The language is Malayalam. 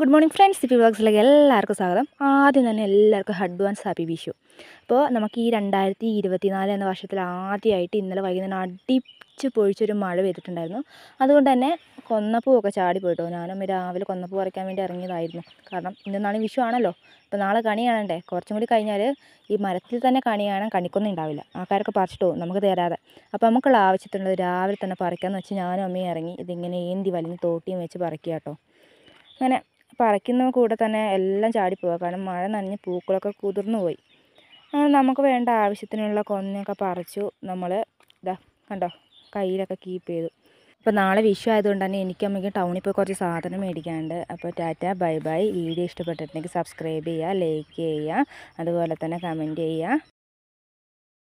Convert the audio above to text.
ഗുഡ് മോർണിംഗ് ഫ്രണ്ട്സ് സിപ്പി ബ്ലോഗ്സിലേക്ക് എല്ലാവർക്കും സ്വാഗതം ആദ്യം തന്നെ എല്ലാവർക്കും അഡ്വാൻസ് ഹാപ്പി വിഷു അപ്പോൾ നമുക്ക് ഈ രണ്ടായിരത്തി നാല് എന്ന വർഷത്തിൽ ആദ്യമായിട്ട് ഇന്നലെ വൈകുന്നേരം അടിച്ച് പൊഴിച്ചൊരു മഴ പെയ്തിട്ടുണ്ടായിരുന്നു അതുകൊണ്ട് തന്നെ കൊന്നപ്പൂവൊക്കെ ചാടി പോയിട്ടോ ഞാനും രാവിലെ കൊന്നപ്പൂ പറിക്കാൻ വേണ്ടി ഇറങ്ങിയതായിരുന്നു കാരണം ഇന്നാണ് വിഷു ആണല്ലോ അപ്പോൾ നാളെ കണി കാണണ്ടേ കുറച്ചും കൂടി കഴിഞ്ഞാൽ ഈ മരത്തിൽ തന്നെ കണി കാണാൻ കണിക്കൊന്നും ഉണ്ടാവില്ല ആൾക്കാരൊക്കെ പറിച്ചിട്ട് പോകും നമുക്ക് തരാതെ അപ്പോൾ നമുക്കുള്ള ആവശ്യത്തിനുള്ളത് രാവിലെ തന്നെ പറിക്കാമെന്ന് വെച്ച് ഞാനും അമ്മയും ഇറങ്ങി ഇതിങ്ങനെ ഏന്തി വലിഞ്ഞ് തോട്ടിയും വെച്ച് പറിക്കുക കേട്ടോ അങ്ങനെ പറിക്കുന്ന കൂടെ തന്നെ എല്ലാം ചാടിപ്പോവുക കാരണം മഴ നനഞ്ഞ് പൂക്കളൊക്കെ കുതിർന്നു പോയി അങ്ങനെ നമുക്ക് വേണ്ട ആവശ്യത്തിനുള്ള കൊന്നയൊക്കെ പറിച്ചു നമ്മൾ ഇതാ കണ്ടോ കയ്യിലൊക്കെ കീപ്പ് ചെയ്തു അപ്പോൾ നാളെ വിഷു ആയതുകൊണ്ട് തന്നെ എനിക്ക് അമ്മയ്ക്ക് ടൗണിൽ പോയി കുറച്ച് സാധനം മേടിക്കാനുണ്ട് അപ്പോൾ ടാറ്റ ബൈ ബൈ വീഡിയോ ഇഷ്ടപ്പെട്ടിട്ടുണ്ടെങ്കിൽ സബ്സ്ക്രൈബ് ചെയ്യുക ലൈക്ക് ചെയ്യുക അതുപോലെ തന്നെ കമൻറ്റ് ചെയ്യുക